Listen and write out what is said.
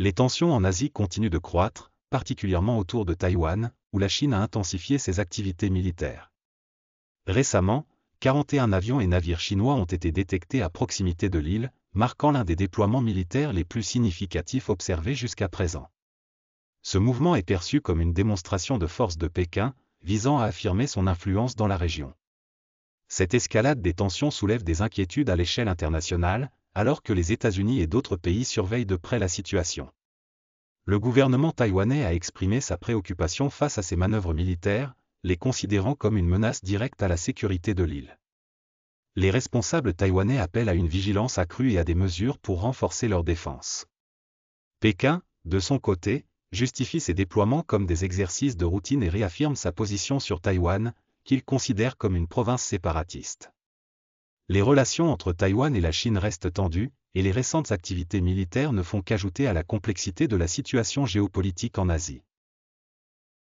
Les tensions en Asie continuent de croître, particulièrement autour de Taïwan, où la Chine a intensifié ses activités militaires. Récemment, 41 avions et navires chinois ont été détectés à proximité de l'île, marquant l'un des déploiements militaires les plus significatifs observés jusqu'à présent. Ce mouvement est perçu comme une démonstration de force de Pékin, visant à affirmer son influence dans la région. Cette escalade des tensions soulève des inquiétudes à l'échelle internationale, alors que les États-Unis et d'autres pays surveillent de près la situation. Le gouvernement taïwanais a exprimé sa préoccupation face à ces manœuvres militaires, les considérant comme une menace directe à la sécurité de l'île. Les responsables taïwanais appellent à une vigilance accrue et à des mesures pour renforcer leur défense. Pékin, de son côté, justifie ses déploiements comme des exercices de routine et réaffirme sa position sur Taïwan, qu'il considère comme une province séparatiste les relations entre Taïwan et la Chine restent tendues, et les récentes activités militaires ne font qu'ajouter à la complexité de la situation géopolitique en Asie.